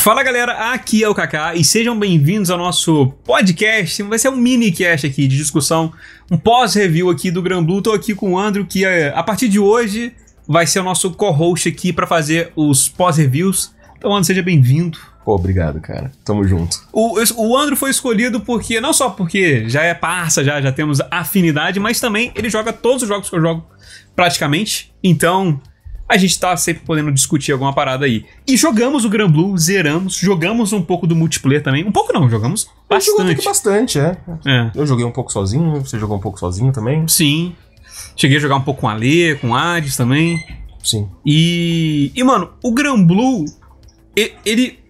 Fala galera, aqui é o Kaká e sejam bem-vindos ao nosso podcast. Vai ser um mini cast aqui de discussão, um pós-review aqui do Gran Blue. Tô aqui com o Andrew, que eh, a partir de hoje vai ser o nosso co-host aqui para fazer os pós-reviews. Então, Andrew, seja bem-vindo. Pô, obrigado, cara. Tamo junto. O, o Andro foi escolhido porque, não só porque já é parça, já, já temos afinidade, mas também ele joga todos os jogos que eu jogo praticamente. Então, a gente tá sempre podendo discutir alguma parada aí. E jogamos o Gran Blue, zeramos, jogamos um pouco do multiplayer também. Um pouco não, jogamos bastante. Eu joguei bastante, é. é. Eu joguei um pouco sozinho, você jogou um pouco sozinho também. Sim. Cheguei a jogar um pouco com a Lê, com o Hades também. Sim. E. E, mano, o Gran Blue, ele.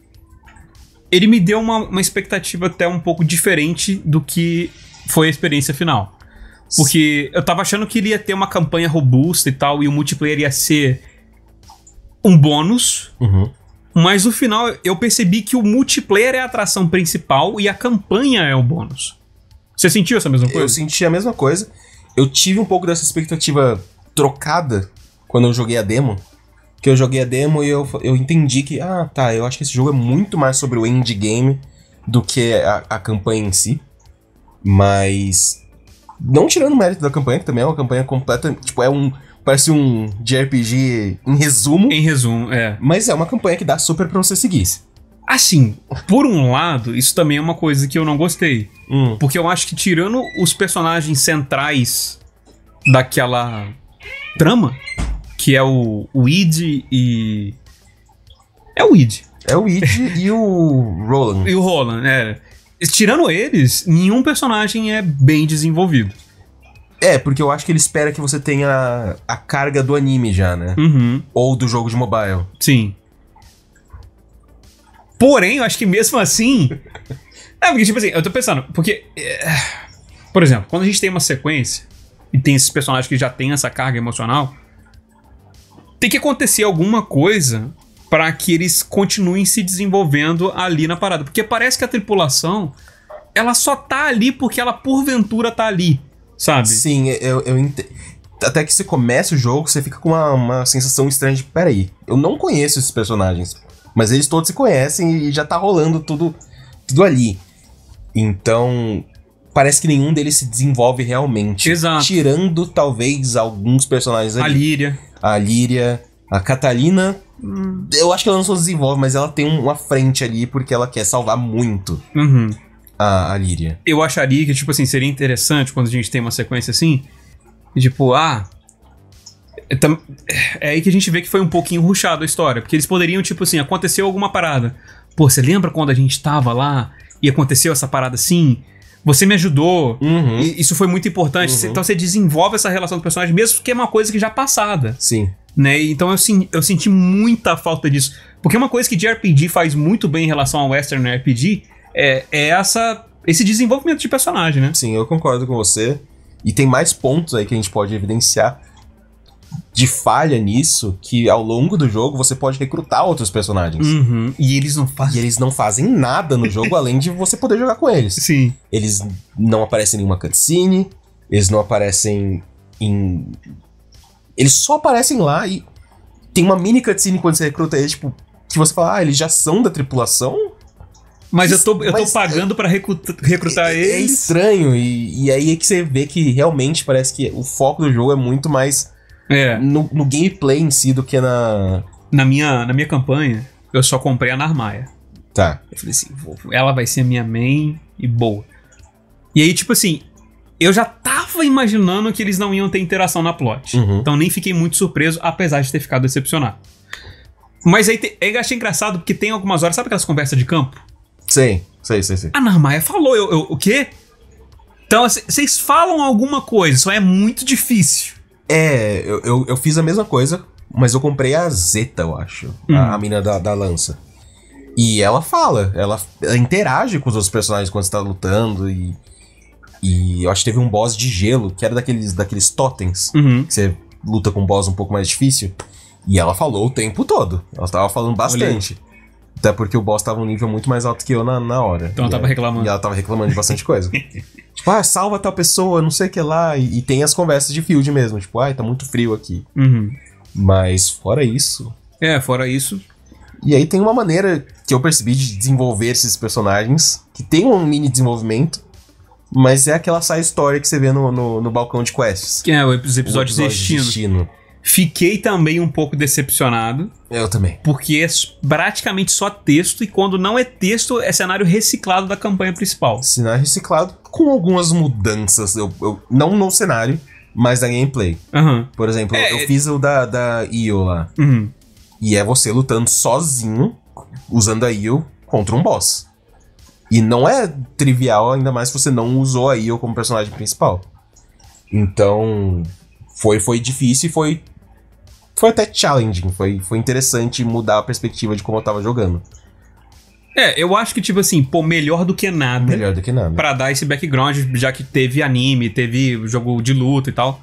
Ele me deu uma, uma expectativa até um pouco diferente do que foi a experiência final. Porque eu tava achando que ele ia ter uma campanha robusta e tal, e o multiplayer ia ser um bônus. Uhum. Mas no final eu percebi que o multiplayer é a atração principal e a campanha é o bônus. Você sentiu essa mesma coisa? Eu senti a mesma coisa. Eu tive um pouco dessa expectativa trocada quando eu joguei a demo. Que eu joguei a demo e eu, eu entendi que, ah, tá, eu acho que esse jogo é muito mais sobre o endgame do que a, a campanha em si. Mas. Não tirando o mérito da campanha, que também é uma campanha completa. Tipo, é um Parece um JRPG em resumo. Em resumo, é. Mas é uma campanha que dá super pra você seguir. Assim, por um lado, isso também é uma coisa que eu não gostei. Hum. Porque eu acho que tirando os personagens centrais daquela trama, que é o, o Id e. É o Id. É o Id e o Roland. E o Roland, é. Tirando eles, nenhum personagem é bem desenvolvido. É, porque eu acho que ele espera que você tenha a carga do anime já, né? Uhum. Ou do jogo de mobile. Sim. Porém, eu acho que mesmo assim. é, porque, tipo assim, eu tô pensando, porque. É... Por exemplo, quando a gente tem uma sequência e tem esses personagens que já tem essa carga emocional, tem que acontecer alguma coisa para que eles continuem se desenvolvendo ali na parada. Porque parece que a tripulação, ela só tá ali porque ela porventura tá ali sabe? Sim, eu, eu entendo. Até que você começa o jogo, você fica com uma, uma sensação estranha de: peraí, eu não conheço esses personagens. Mas eles todos se conhecem e já tá rolando tudo, tudo ali. Então, parece que nenhum deles se desenvolve realmente. Exato. Tirando, talvez, alguns personagens ali. A Líria. A Líria. A Catalina. Hum. Eu acho que ela não se desenvolve, mas ela tem uma frente ali porque ela quer salvar muito. Uhum a, a Líria. Eu acharia que, tipo assim, seria interessante quando a gente tem uma sequência assim, tipo, ah. É, é aí que a gente vê que foi um pouquinho ruchado a história, porque eles poderiam, tipo assim, aconteceu alguma parada. Pô, você lembra quando a gente tava lá e aconteceu essa parada assim? Você me ajudou, uhum. isso foi muito importante. Uhum. Então você desenvolve essa relação do personagem, mesmo que é uma coisa que já é passada. Sim. Né? Então eu, eu senti muita falta disso. Porque é uma coisa que de RPG faz muito bem em relação ao Western RPG é, é essa, esse desenvolvimento de personagem, né? Sim, eu concordo com você. E tem mais pontos aí que a gente pode evidenciar de falha nisso que ao longo do jogo você pode recrutar outros personagens. Uhum. E eles não fazem. E eles não fazem nada no jogo além de você poder jogar com eles. Sim. Eles não aparecem em nenhuma cutscene, eles não aparecem em. Eles só aparecem lá e tem uma mini cutscene quando você recruta eles, tipo, que você fala, ah, eles já são da tripulação? Mas eu tô, eu mas, tô é, pagando para recrutar, recrutar é, é eles. É estranho, e, e aí é que você vê que realmente parece que o foco do jogo é muito mais é. No, no gameplay em si do que na. Na minha, na minha campanha, eu só comprei a Narmaia. Tá. Eu falei assim, ela vai ser minha main e boa. E aí, tipo assim, eu já tava imaginando que eles não iam ter interação na plot. Uhum. Então nem fiquei muito surpreso, apesar de ter ficado decepcionado. Mas aí, te, aí eu achei engraçado porque tem algumas horas, sabe aquelas conversas de campo? Sim, sei, sei, sei. A Narmaia falou, eu, eu o quê? Então, assim, vocês falam alguma coisa, só é muito difícil. É, eu, eu, eu, fiz a mesma coisa, mas eu comprei a Zeta, eu acho. Hum. A, a mina da, da lança. E ela fala, ela, ela, interage com os outros personagens quando você tá lutando e. E eu acho que teve um boss de gelo, que era daqueles, daqueles totens, uhum. que você luta com um boss um pouco mais difícil. E ela falou o tempo todo. Ela tava falando bastante. Olhei. Até porque o boss tava um nível muito mais alto que eu na, na hora. Então e ela tava reclamando. E ela tava reclamando de bastante coisa. tipo, ah, salva tal pessoa, não sei o que lá. E, e, tem as conversas de field mesmo. Tipo, ai, ah, tá muito frio aqui. Uhum. Mas fora isso. É, fora isso. E aí tem uma maneira que eu percebi de desenvolver esses personagens, que tem um mini desenvolvimento, mas é aquela side story que você vê no, no, no balcão de quests. Que é, os episódios episódio destino. destino. Fiquei também um pouco decepcionado. Eu também. Porque é praticamente só texto, e quando não é texto, é cenário reciclado da campanha principal. Cenário reciclado, com algumas mudanças. Eu, eu não no cenário, mas na gameplay. Uhum. Por exemplo, é, eu é... fiz o da, da Io lá. Uhum. E é você lutando sozinho, usando a Io contra um boss. E não é trivial, ainda mais se você não usou a Io como personagem principal. Então, foi, foi difícil e foi foi até challenging, foi, foi interessante mudar a perspectiva de como eu tava jogando. É, eu acho que, tipo assim, pô, melhor do que nada. Melhor do que nada. Pra dar esse background, já que teve anime, teve jogo de luta e tal.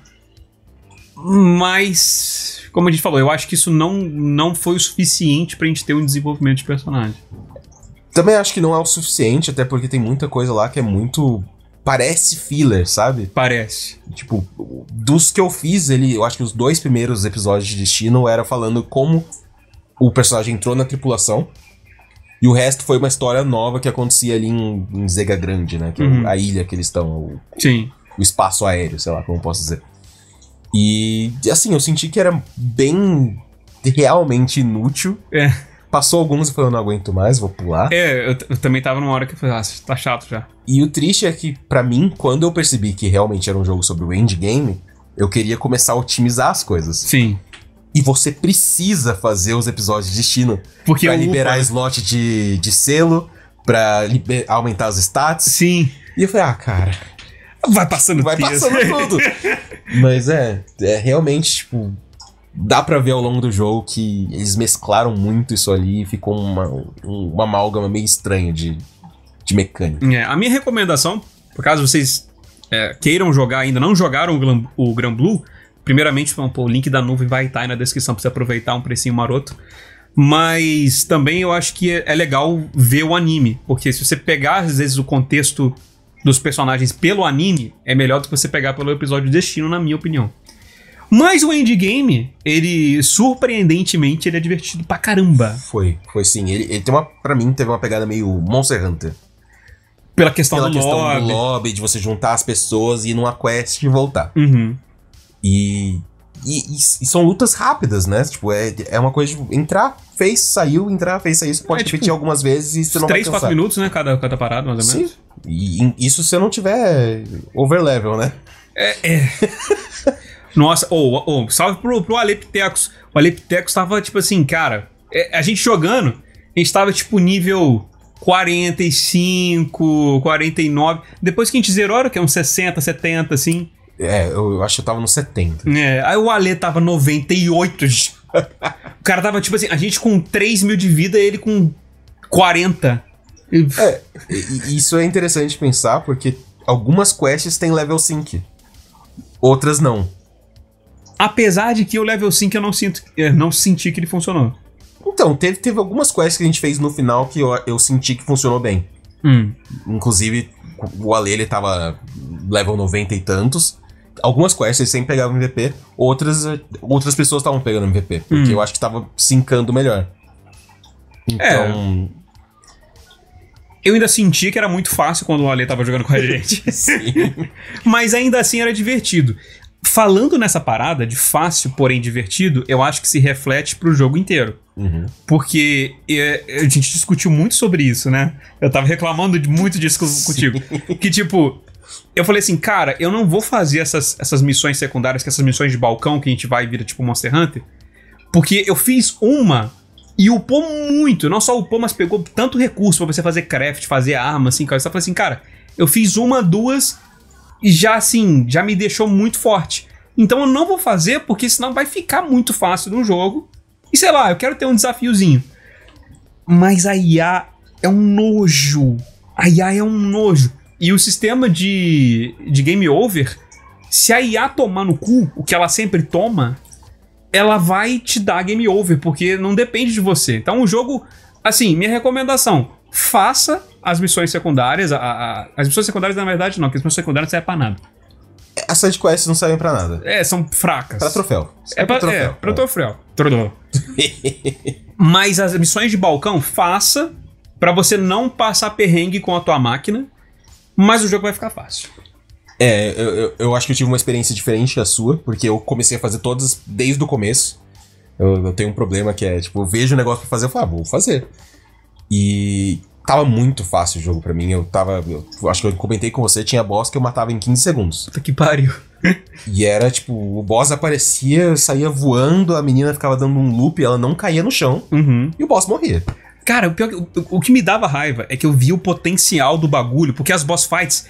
Mas, como a gente falou, eu acho que isso não, não foi o suficiente pra gente ter um desenvolvimento de personagem. Também acho que não é o suficiente, até porque tem muita coisa lá que é muito parece filler, sabe? Parece. Tipo, dos que eu fiz, ele, eu acho que os dois primeiros episódios de Destino era falando como o personagem entrou na tripulação. E o resto foi uma história nova que acontecia ali em, em Zega Grande, né? Que é uhum. é a ilha que eles estão. O, Sim. O espaço aéreo, sei lá como posso dizer. E assim, eu senti que era bem realmente inútil. É. Passou alguns e falou, eu não aguento mais, vou pular. É, eu, eu, também tava numa hora que eu falei, ah, tá chato já. E o triste é que, para mim, quando eu percebi que realmente era um jogo sobre o endgame, eu queria começar a otimizar as coisas. Sim. E você precisa fazer os episódios de destino. Porque pra é liberar ufa. Né? slot de, de selo, pra liber, aumentar os stats. Sim. E eu falei, ah, cara. Vai passando Vai passando tudo. Mas é, é realmente, tipo dá para ver ao longo do jogo que eles mesclaram muito isso ali e ficou uma, um, uma amálgama meio estranha de, de mecânica. É, a minha recomendação, por caso vocês é, queiram jogar ainda, não jogaram o, Glam, o Gran Blue, primeiramente, bom, pô, o link da nuvem vai estar tá aí na descrição pra você aproveitar um precinho maroto. Mas também eu acho que é, é legal ver o anime, porque se você pegar às vezes o contexto dos personagens pelo anime, é melhor do que você pegar pelo episódio Destino, na minha opinião. Mas o Endgame, ele surpreendentemente, ele é divertido pra caramba. Foi, foi sim. Ele, ele tem uma, pra mim, teve uma pegada meio Monster Hunter. Pela questão, Pela do, questão lobby. do lobby, de você juntar as pessoas e ir numa quest e voltar. Uhum. E, e, e, e, são lutas rápidas, né? Tipo, é, é uma coisa de entrar, fez, saiu, entrar, fez, saiu. Você pode é, tipo, repetir tipo, algumas vezes e você não Três, vai cansar. 3, minutos, né? Cada, cada parada, mais ou menos. Sim. E, isso se eu não tiver overlevel, né? É. é. Nossa, ou, oh, oh, salve pro, pro Aleptecos. O Aleptecos tava, tipo assim, cara, é, a gente jogando, a gente tava, tipo, nível 45, 49. Depois que a gente zerou, era que é uns 60, 70, assim. É, eu acho que eu tava no 70. É, aí o Ale tava 98. o cara tava, tipo assim, a gente com 3 mil de vida, ele com 40. É, isso é interessante pensar, porque algumas quests têm level sync, outras não. Apesar de que o level 5 eu não, sinto, eu não senti que ele funcionou. Então, teve, teve algumas quests que a gente fez no final que eu, eu senti que funcionou bem. Hum. Inclusive, o Ale ele tava level 90 e tantos. Algumas quests ele sempre pegava MVP, outras, outras pessoas estavam pegando MVP, porque hum. eu acho que tava sincando melhor. Então. É. Eu ainda senti que era muito fácil quando o Ale tava jogando com a gente. Sim. Mas ainda assim era divertido falando nessa parada de fácil, porém divertido, eu acho que se reflete pro jogo inteiro. Uhum. Porque é, a gente discutiu muito sobre isso, né? Eu tava reclamando de muito disso contigo. que tipo, eu falei assim, cara, eu não vou fazer essas, essas missões secundárias, que essas missões de balcão que a gente vai e vira tipo Monster Hunter, porque eu fiz uma e upou muito. Não só upou, mas pegou tanto recurso para você fazer craft, fazer arma, assim, cara. Você falei assim, cara, eu fiz uma, duas, já assim, já me deixou muito forte. Então eu não vou fazer porque senão vai ficar muito fácil no jogo. E sei lá, eu quero ter um desafiozinho. Mas a IA é um nojo. A IA é um nojo. E o sistema de, de game over, se a IA tomar no cu, o que ela sempre toma, ela vai te dar game over, porque não depende de você. Então o jogo, assim, minha recomendação, faça as missões secundárias. A, a, as missões secundárias, na verdade, não, porque as missões secundárias não é servem pra nada. É, as quests não servem pra nada. É, são fracas. Pra troféu. É, é pra, troféu. É, pra troféu. Mas as missões de balcão, faça para você não passar perrengue com a tua máquina, mas o jogo vai ficar fácil. É, eu, eu, eu acho que eu tive uma experiência diferente da sua, porque eu comecei a fazer todas desde o começo. Eu, eu tenho um problema que é, tipo, eu vejo o um negócio pra fazer, eu falo, ah, vou fazer. E Tava muito fácil o jogo para mim. Eu tava. Eu, acho que eu comentei com você, tinha boss que eu matava em 15 segundos. Puta que pariu. e era tipo, o boss aparecia, saía voando, a menina ficava dando um loop, ela não caía no chão uhum. e o boss morria. Cara, o, pior, o, o, que me dava raiva é que eu via o potencial do bagulho, porque as boss fights,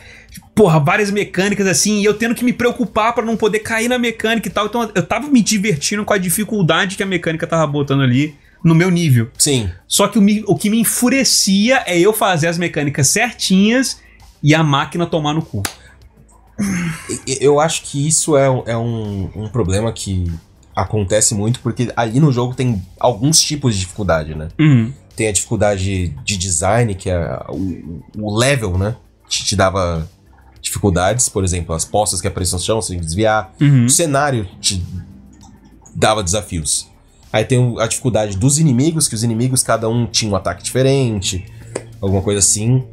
porra, várias mecânicas assim, e eu tendo que me preocupar para não poder cair na mecânica e tal. Então eu tava me divertindo com a dificuldade que a mecânica tava botando ali no meu nível. Sim. Só que o, o que me enfurecia é eu fazer as mecânicas certinhas e a máquina tomar no cu. Eu acho que isso é, é um, um problema que acontece muito, porque ali no jogo tem alguns tipos de dificuldade, né? Uhum. Tem a dificuldade de design, que é o, o level, né? Te, te dava dificuldades, por exemplo, as postas que apareciam no chão, você tem que desviar. Uhum. O cenário te dava desafios. Aí tem a dificuldade dos inimigos, que os inimigos cada um tinha um ataque diferente, alguma coisa assim.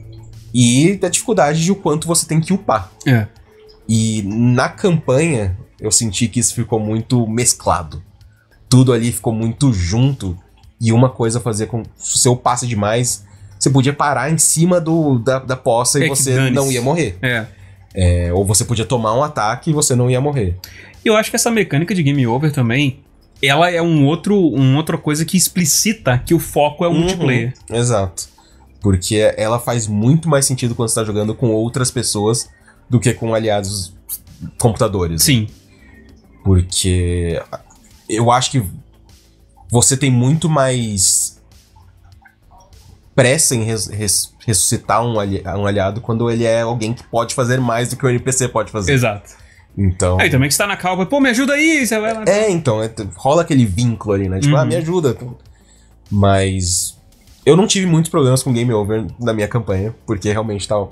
E a dificuldade de o quanto você tem que upar. É. E na campanha, eu senti que isso ficou muito mesclado. Tudo ali ficou muito junto. E uma coisa fazia com. Se você upasse demais, você podia parar em cima do, da, da poça é e você não ia morrer. É. é. Ou você podia tomar um ataque e você não ia morrer. Eu acho que essa mecânica de game over também ela é um outro, uma outra coisa que explicita que o foco é o uhum. multiplayer. Exato. Porque ela faz muito mais sentido quando você tá jogando com outras pessoas do que com aliados computadores. Sim. Porque eu acho que você tem muito mais pressa em res, res, ressuscitar um, ali, um aliado quando ele é alguém que pode fazer mais do que o NPC pode fazer. Exato. Então. É, e também que você tá na calva pô, me ajuda aí, você vai lá. Né? É, então, é, rola aquele vínculo ali, né? Tipo, uhum. ah, me uhum. ajuda. Mas. Eu não tive muitos problemas com Game Over na minha campanha, porque realmente tal.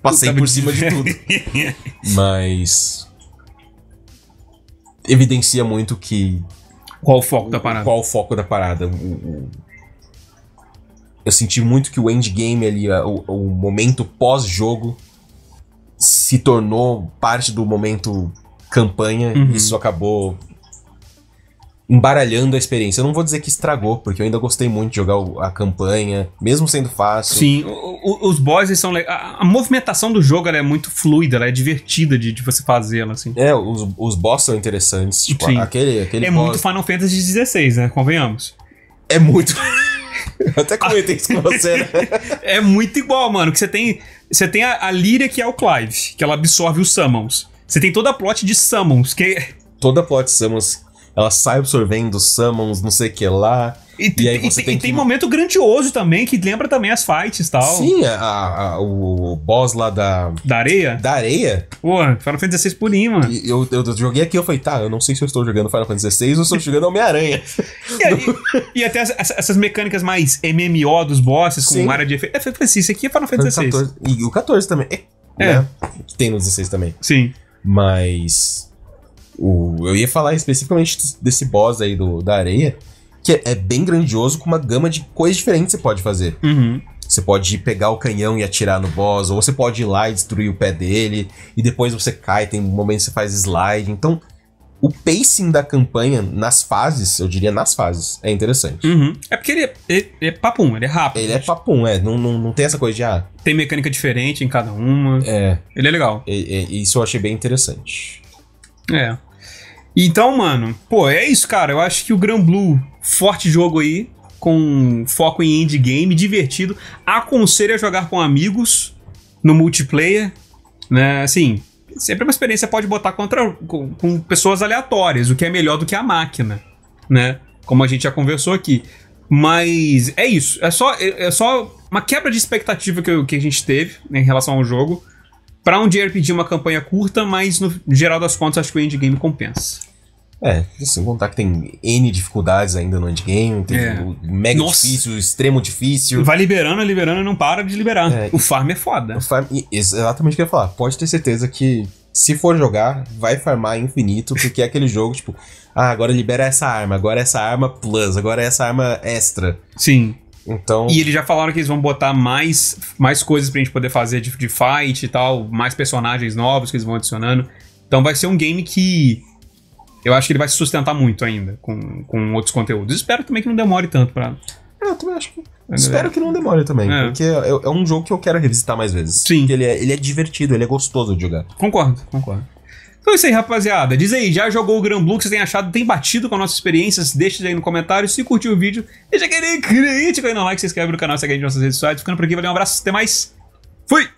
Passei por cima de tudo. Mas. Evidencia muito que. Qual o foco da parada? Qual o foco da parada? O, eu senti muito que o endgame ali, o, o momento pós-jogo, se tornou parte do momento campanha, uhum. isso acabou embaralhando a experiência. Eu não vou dizer que estragou, porque eu ainda gostei muito de jogar a campanha, mesmo sendo fácil. Sim, o, o, os bosses são. A, a, movimentação do jogo é muito fluida, ela é divertida de, de você fazê-la, assim. É, os, os bosses são interessantes. Tipo, Sim. aquele, aquele É boss... muito Final Fantasy XVI, né? Convenhamos. É muito. Eu até comentei isso com você, né? É muito igual, mano. Que você tem. Você tem a, a Lyria, que é o Clive, que ela absorve os Summons. Você tem toda a plot de Summons, que. É toda a plot de Summons. Ela sai absorvendo Summons, não sei o que lá. E, e, aí você e, tem, e que... tem momento grandioso também, que lembra também as fights e tal. Sim, a, a, o boss lá da... Da areia? Da areia. Pô, Final Fantasy XVI por mano. eu, eu, eu joguei aqui, eu falei, tá, eu não sei se eu estou jogando Final Fantasy XVI ou se eu estou jogando Homem-Aranha. e, e, até as, essas mecânicas mais MMO dos bosses, com Sim. área de efeito. É, eu falei assim, isso aqui é Final Fantasy XVI. e o 14 também. É, é. Né? Tem no 16 também. Sim. Mas... O, eu ia falar especificamente desse boss aí do, da areia, que é bem grandioso, com uma gama de coisas diferentes que você pode fazer. Uhum. Você pode pegar o canhão e atirar no boss, ou você pode ir lá e destruir o pé dele, e depois você cai, tem um momento que você faz slide. Então, o pacing da campanha nas fases, eu diria nas fases, é interessante. Uhum. É porque ele é, ele é, papum, ele é rápido. Ele é papum, é. Não, não, não tem essa coisa de. Ah, tem mecânica diferente em cada uma. É. Ele é legal. e isso eu achei bem interessante. É. Então, mano, pô, é isso, cara. Eu acho que o Gran Blue Forte jogo aí, com foco em endgame, divertido. Aconselho a jogar com amigos no multiplayer, né? Assim, sempre é uma experiência pode botar contra com, com pessoas aleatórias, o que é melhor do que a máquina, né? Como a gente já conversou aqui. Mas é isso. É só, é, é só uma quebra de expectativa que, que a gente teve né, em relação ao jogo. Para um pedir uma campanha curta, mas no geral das contas, acho que o endgame compensa. É, sem assim, contar que tem N dificuldades ainda no endgame, tem é. mega Nossa. difícil, extremo difícil. Vai liberando, liberando e não para de liberar. É, o farm é foda. O farm, exatamente o que eu ia falar. Pode ter certeza que se for jogar, vai farmar infinito, porque é aquele jogo, tipo, ah, agora libera essa arma, agora essa arma plus, agora essa arma extra. Sim. Então... E eles já falaram que eles vão botar mais, mais coisas pra gente poder fazer de, de fight e tal, mais personagens novos que eles vão adicionando. Então vai ser um game que eu acho que ele vai se sustentar muito ainda com, com outros conteúdos. Espero também que não demore tanto pra. É, eu também acho que. É, espero né? que não demore também, é. porque é, é, um jogo que eu quero revisitar mais vezes. Sim. Porque ele é, ele é divertido, ele é gostoso de jogar. Concordo, concordo. Então é isso aí, rapaziada. Diz aí, já jogou o Gran Blue que você têm achado, tem batido com as nossas experiências? Deixa aí no comentário. Se curtiu o vídeo, deixa aquele crítico aí no like, se inscreve no canal, segue a gente nas nossas redes sociais. Ficando por aqui, valeu, um abraço, até mais. Fui!